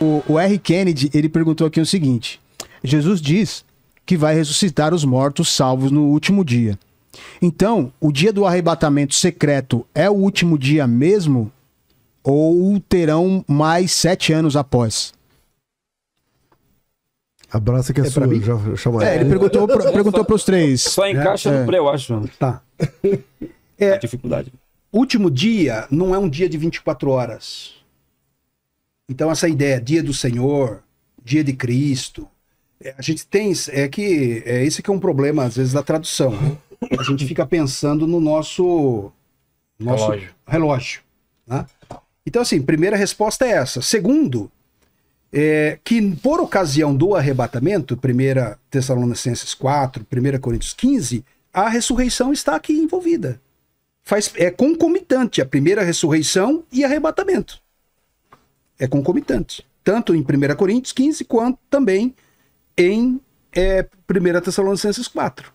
O, o R. Kennedy, ele perguntou aqui o seguinte: Jesus diz que vai ressuscitar os mortos salvos no último dia. Então, o dia do arrebatamento secreto é o último dia mesmo? Ou terão mais sete anos após? Abraça que é, é sua, já É, ele perguntou, perguntou para os três. Só encaixa é, no pré, eu acho. Tá. É, a dificuldade. Último dia não é um dia de 24 horas. Então, essa ideia, dia do Senhor, dia de Cristo, é, a gente tem. É que é esse que é um problema, às vezes, da tradução. Né? A gente fica pensando no nosso, nosso relógio. relógio né? Então, assim, primeira resposta é essa. Segundo, é, que por ocasião do arrebatamento, 1 Tessalonicenses 4, 1 Coríntios 15, a ressurreição está aqui envolvida. Faz, é concomitante a primeira ressurreição e arrebatamento é concomitante. Tanto em 1 Coríntios 15, quanto também em é, 1 Tessalonicenses 4.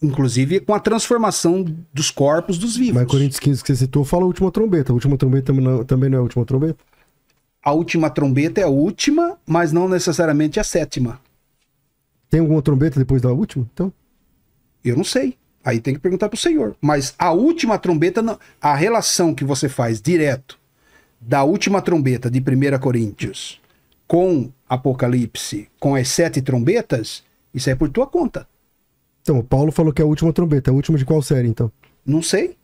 Inclusive com a transformação dos corpos dos vivos. Mas Coríntios 15 que você citou fala a última trombeta. A última trombeta é- também não é a última trombeta? A última trombeta é a última, mas não necessariamente a sétima. Tem alguma trombeta depois da última, então? Eu não sei. Aí tem que perguntar para o Senhor. Mas a última trombeta, a relação que você faz direto da última trombeta de 1 Coríntios com Apocalipse, com as sete trombetas, isso é por tua conta. Então, o Paulo falou que é a última trombeta. É a última de qual série, então? Não sei.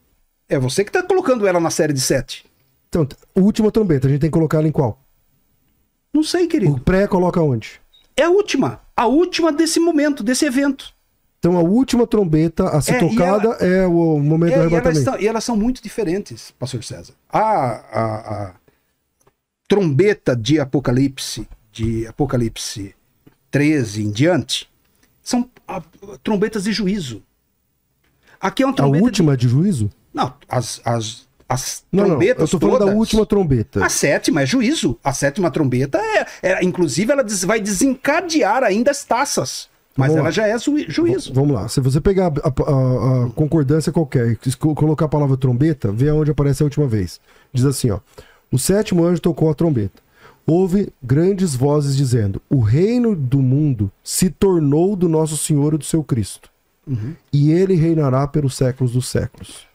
É você que está colocando ela na série de sete. Então, última trombeta, a gente tem que colocar ela em qual? Não sei, querido. O pré coloca onde? É a última. A última desse momento, desse evento. Então a última trombeta a ser é, tocada ela, é o momento é, do arrebatamento. E elas, e elas são muito diferentes, pastor César. A, a, a, trombeta de Apocalipse, de Apocalipse 13 em diante, são a, trombetas de juízo. Aqui é uma trombeta. A última de, é de juízo? Não, as, as, as trombetas. Não, eu estou falando da última trombeta. A sétima é juízo. A sétima trombeta é, é inclusive, ela vai desencadear ainda as taças. Mas vamos ela lá. já é juízo. vamos lá. Se você pegar a, a, a concordância qualquer e colocar a palavra trombeta, vê onde aparece a última vez. Diz assim, ó. O sétimo anjo tocou a trombeta. Houve grandes vozes dizendo: O reino do mundo se tornou do nosso Senhor e do seu Cristo. Uhum. E ele reinará pelos séculos dos séculos.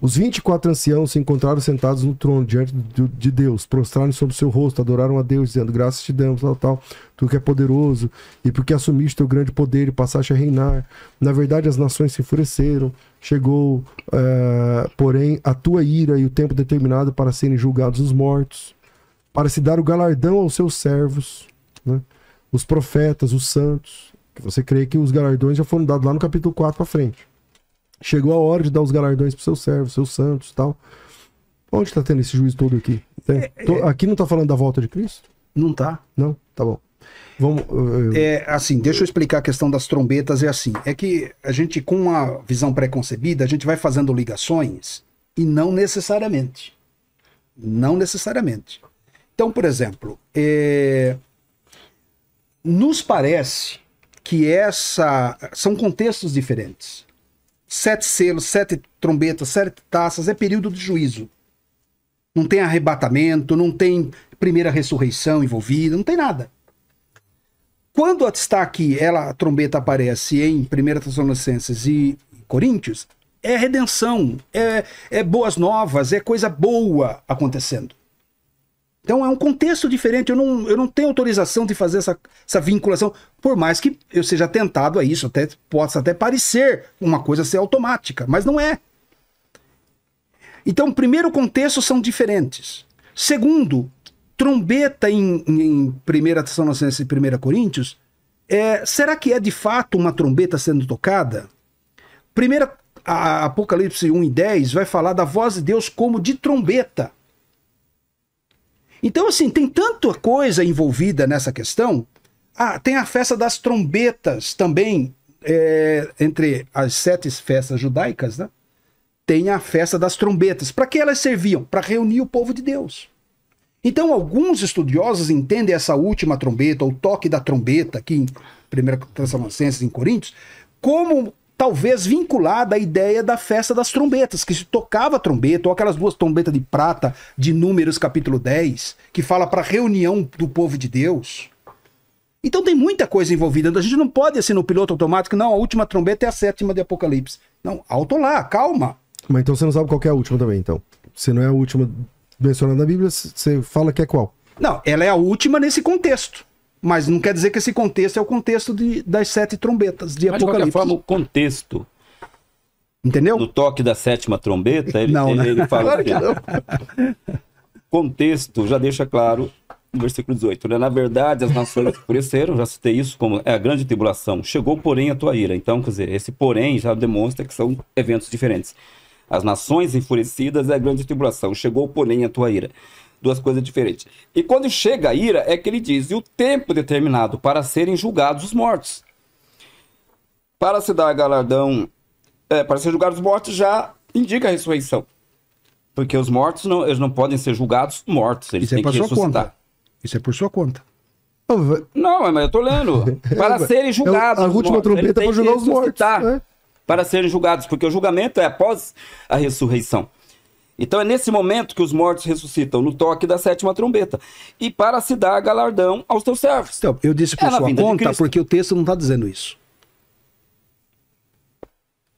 Os 24 anciãos se encontraram sentados no trono diante de Deus, prostraram sobre o seu rosto, adoraram a Deus, dizendo: Graças te damos, tal, tal, tu que é poderoso, e porque assumiste teu grande poder e passaste a reinar. Na verdade, as nações se enfureceram, chegou, eh, porém, a tua ira e o tempo determinado para serem julgados os mortos, para se dar o galardão aos seus servos, né? os profetas, os santos. Você crê que os galardões já foram dados lá no capítulo 4 para frente. Chegou a hora de dar os galardões os seus servos, seus santos e tal. Onde está tendo esse juízo todo aqui? É, é Tô, é. aqui não está falando da volta de Cristo? Não tá. Não? Tá bom. Vamos. É assim, deixa eu explicar a questão das trombetas. É assim, é que a gente, com uma visão preconcebida, a gente vai fazendo ligações e não necessariamente. Não necessariamente. Então, por exemplo, é... nos parece que essa. São contextos diferentes sete selos, sete trombetas, sete taças, é período de juízo. Não tem arrebatamento, não tem primeira ressurreição envolvida, não tem nada. Quando está aqui, ela, a trombeta aparece em 1 Tessalonicenses e Coríntios, é redenção, é, é boas novas, é coisa boa acontecendo. Então é um contexto diferente. Eu não, eu não tenho autorização de fazer essa, essa vinculação, por mais que eu seja tentado a isso, até possa até parecer uma coisa ser automática, mas não é. Então, primeiro, contextos são diferentes. Segundo, trombeta em, em 1 São Nascença e 1 Coríntios, é, será que é de fato uma trombeta sendo tocada? Primeira, a Apocalipse 1 e 10 vai falar da voz de Deus como de trombeta. Então, assim, tem tanta coisa envolvida nessa questão. Ah, tem a festa das trombetas também, é, entre as sete festas judaicas, né? Tem a festa das trombetas. Para que elas serviam? Para reunir o povo de Deus. Então, alguns estudiosos entendem essa última trombeta, ou toque da trombeta, aqui em 1 Tessalonicenses, em Coríntios, como talvez vinculada à ideia da festa das trombetas, que se tocava trombeta, ou aquelas duas trombetas de prata de Números capítulo 10, que fala para reunião do povo de Deus. Então tem muita coisa envolvida. A gente não pode assim no piloto automático, não, a última trombeta é a sétima de Apocalipse. Não, alto lá, calma. Mas então você não sabe qual é a última também, então. Se não é a última mencionada na Bíblia, você fala que é qual? Não, ela é a última nesse contexto. Mas não quer dizer que esse contexto é o contexto de, das sete trombetas de Mas Apocalipse. De qualquer forma, o contexto. Entendeu? No toque da sétima trombeta, ele, não, ele, né? ele fala. claro que não. contexto já deixa claro no versículo 18, né? Na verdade, as nações enfureceram, já citei isso como é a grande tribulação. Chegou, porém, a tua ira. Então, quer dizer, esse porém já demonstra que são eventos diferentes. As nações enfurecidas é a grande tribulação. Chegou, porém, a tua ira duas coisas diferentes. E quando chega a ira, é que ele diz: e o tempo determinado para serem julgados os mortos. Para se dar galardão, é, para ser julgados os mortos, já indica a ressurreição. Porque os mortos não, eles não podem ser julgados mortos, eles Isso é têm é que ressuscitar. Conta. Isso é por sua conta. Não, mas eu tô lendo. É, para serem é julgados. É a última mortos, trombeta para julgar os mortos. Né? Para serem julgados, porque o julgamento é após a ressurreição. Então é nesse momento que os mortos ressuscitam, no toque da sétima trombeta. E para se dar galardão aos teus servos. Então, eu disse por é sua conta, porque o texto não está dizendo isso.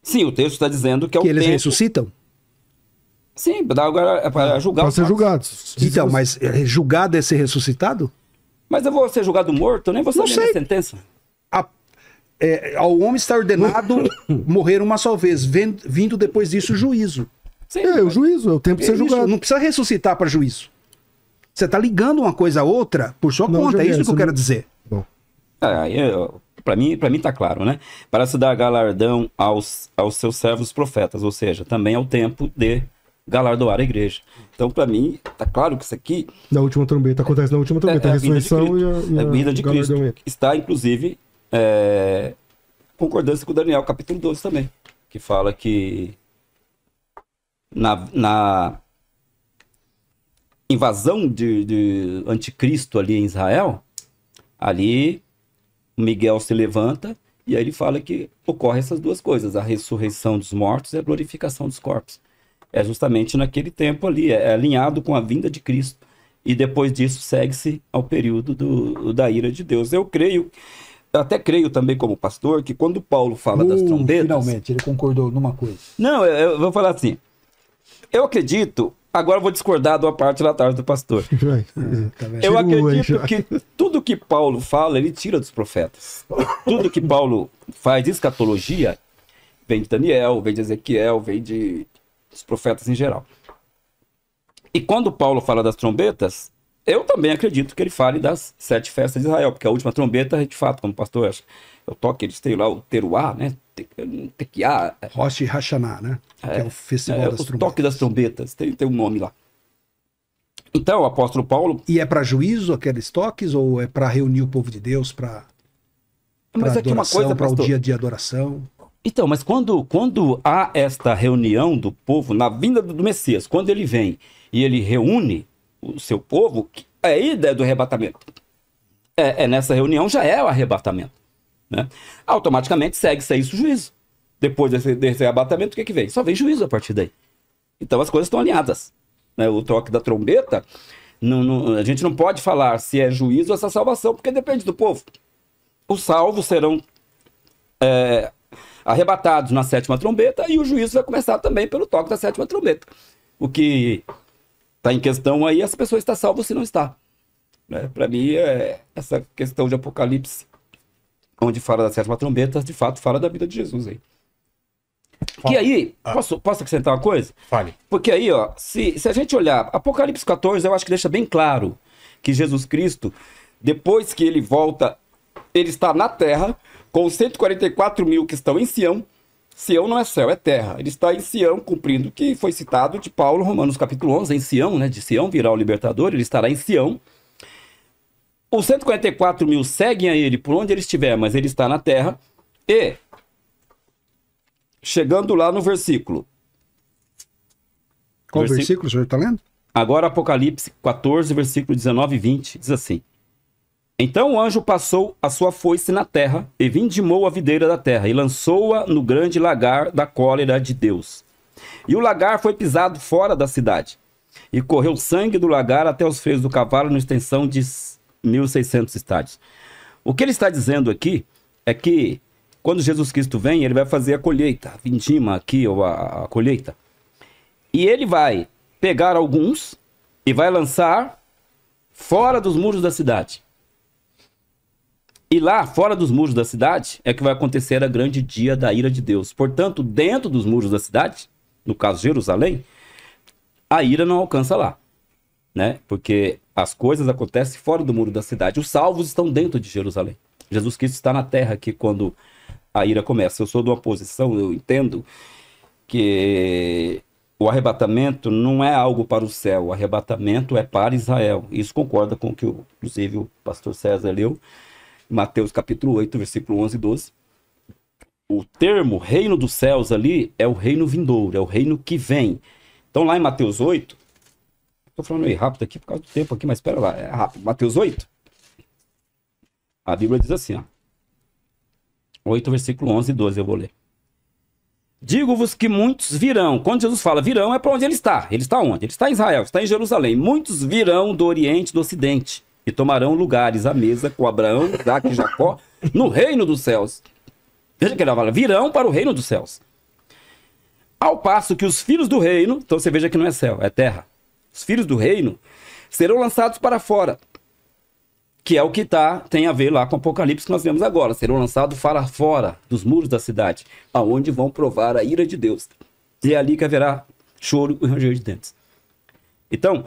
Sim, o texto está dizendo que é que eles tempo... ressuscitam? Sim, é para julgar. Para ser julgado. Então, mas eh, julgado é ser ressuscitado? Mas eu vou ser julgado morto? Eu nem vou saber a sentença. A, é, ao homem está ordenado morrer uma só vez, vindo depois disso o juízo é, o juízo, é o tempo de é ser julgado. Isso, não precisa ressuscitar para juízo. Você está ligando uma coisa a outra por sua não, conta, é isso que eu não... quero dizer. Bom. É, ah, é, para mim, para mim tá claro, né? Para se dar galardão aos, aos seus servos profetas, ou seja, também é o tempo de galardoar a igreja. Então, para mim, tá claro que isso aqui na última trombeta acontece na última trombeta, é, é a, ressurreição e a, e a, a vida de Cristo está inclusive é, concordância com Daniel capítulo 12 também, que fala que na, na invasão de, de anticristo ali em Israel, ali Miguel se levanta e aí ele fala que ocorre essas duas coisas, a ressurreição dos mortos e a glorificação dos corpos. É justamente naquele tempo ali, é, é alinhado com a vinda de Cristo. E depois disso segue-se ao período do, da ira de Deus. Eu creio, eu até creio também como pastor, que quando Paulo fala uh, das trombetas... Finalmente, ele concordou numa coisa. Não, eu, eu vou falar assim, eu acredito. Agora eu vou discordar de uma parte da tarde do pastor. Ah, tá eu acredito que tudo que Paulo fala, ele tira dos profetas. Tudo que Paulo faz escatologia vem de Daniel, vem de Ezequiel, vem de dos profetas em geral. E quando Paulo fala das trombetas, eu também acredito que ele fale das sete festas de Israel, porque a última trombeta, de fato, como o pastor eu é toque, eles têm lá o teruá, né? Tequiá. Ah, é. Rosh Hashanah, né? É, que é o festival é, das o trombetas. toque das trombetas, tem, tem um nome lá. Então, o apóstolo Paulo. E é para juízo aqueles toques ou é para reunir o povo de Deus para. Mas aqui uma coisa, para o dia de adoração. Então, mas quando, quando há esta reunião do povo, na vinda do Messias, quando ele vem e ele reúne o seu povo, é a ideia do arrebatamento. É, é nessa reunião já é o arrebatamento. Né? Automaticamente segue-se isso o juízo. Depois desse, desse abatamento, o que, é que vem? Só vem juízo a partir daí. Então as coisas estão alinhadas. Né? O toque da trombeta, não, não, a gente não pode falar se é juízo ou se é salvação, porque depende do povo. Os salvos serão é, arrebatados na sétima trombeta e o juízo vai começar também pelo toque da sétima trombeta. O que está em questão aí, as pessoas salva ou se não está. Né? Para mim, é essa questão de Apocalipse onde fala da sétima trombeta, de fato fala da vida de Jesus aí. Fala. Que aí, ah. posso, posso acrescentar uma coisa? Fale. Porque aí, ó, se, se a gente olhar, Apocalipse 14, eu acho que deixa bem claro que Jesus Cristo, depois que ele volta, ele está na terra, com os 144 mil que estão em Sião. Sião não é céu, é terra. Ele está em Sião, cumprindo o que foi citado de Paulo, Romanos capítulo 11, em Sião, né? De Sião virá o libertador, ele estará em Sião. Os 144 mil seguem a ele por onde ele estiver, mas ele está na terra. E, chegando lá no versículo. Qual versículo, versículo o senhor está lendo? Agora, Apocalipse 14, versículo 19 e 20, diz assim: Então o anjo passou a sua foice na terra e vindimou a videira da terra e lançou-a no grande lagar da cólera de Deus. E o lagar foi pisado fora da cidade. E correu sangue do lagar até os freios do cavalo, na extensão de 1.600 estádios. O que ele está dizendo aqui é que quando Jesus Cristo vem, ele vai fazer a colheita, a vindima aqui, ou a, a colheita. E ele vai pegar alguns e vai lançar fora dos muros da cidade. E lá, fora dos muros da cidade, é que vai acontecer a grande dia da ira de Deus. Portanto, dentro dos muros da cidade, no caso Jerusalém, a ira não alcança lá né? Porque as coisas acontecem fora do muro da cidade. Os salvos estão dentro de Jerusalém. Jesus Cristo está na terra aqui quando a ira começa. Eu sou de uma posição, eu entendo que o arrebatamento não é algo para o céu, o arrebatamento é para Israel. Isso concorda com o que, inclusive, o pastor César leu, Mateus capítulo 8, versículo 11 e 12. O termo reino dos céus ali é o reino vindouro, é o reino que vem. Então, lá em Mateus 8, Tô falando meio rápido aqui por causa do tempo aqui, mas espera lá, é rápido. Mateus 8. A Bíblia diz assim, ó. 8, versículo 11 e 12, eu vou ler. Digo-vos que muitos virão. Quando Jesus fala virão, é para onde ele está. Ele está onde? Ele está em Israel, está em Jerusalém. Muitos virão do Oriente e do Ocidente e tomarão lugares à mesa com Abraão, Isaac e Jacó no reino dos céus. Veja que ele fala, virão para o reino dos céus. Ao passo que os filhos do reino, então você veja que não é céu, é terra os filhos do reino, serão lançados para fora. Que é o que tá, tem a ver lá com o Apocalipse que nós vemos agora. Serão lançados para fora dos muros da cidade, aonde vão provar a ira de Deus. E é ali que haverá choro e ranger de dentes. Então,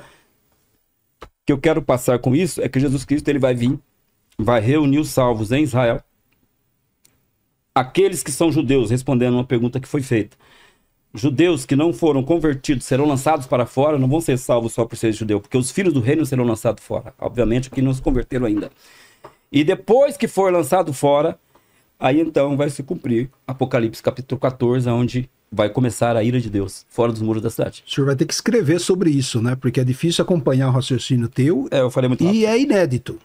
o que eu quero passar com isso é que Jesus Cristo ele vai vir, vai reunir os salvos em Israel. Aqueles que são judeus, respondendo uma pergunta que foi feita judeus que não foram convertidos serão lançados para fora, não vão ser salvos só por ser judeu, porque os filhos do reino serão lançados fora. Obviamente, que não se converteram ainda. E depois que for lançado fora, aí então vai se cumprir Apocalipse capítulo 14, onde vai começar a ira de Deus fora dos muros da cidade. O senhor vai ter que escrever sobre isso, né? Porque é difícil acompanhar o raciocínio teu. É, eu falei muito rápido. E é inédito.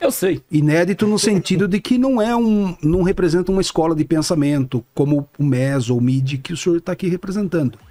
Eu sei. Inédito no sentido de que não é um, não representa uma escola de pensamento como o MES ou o MID que o senhor está aqui representando.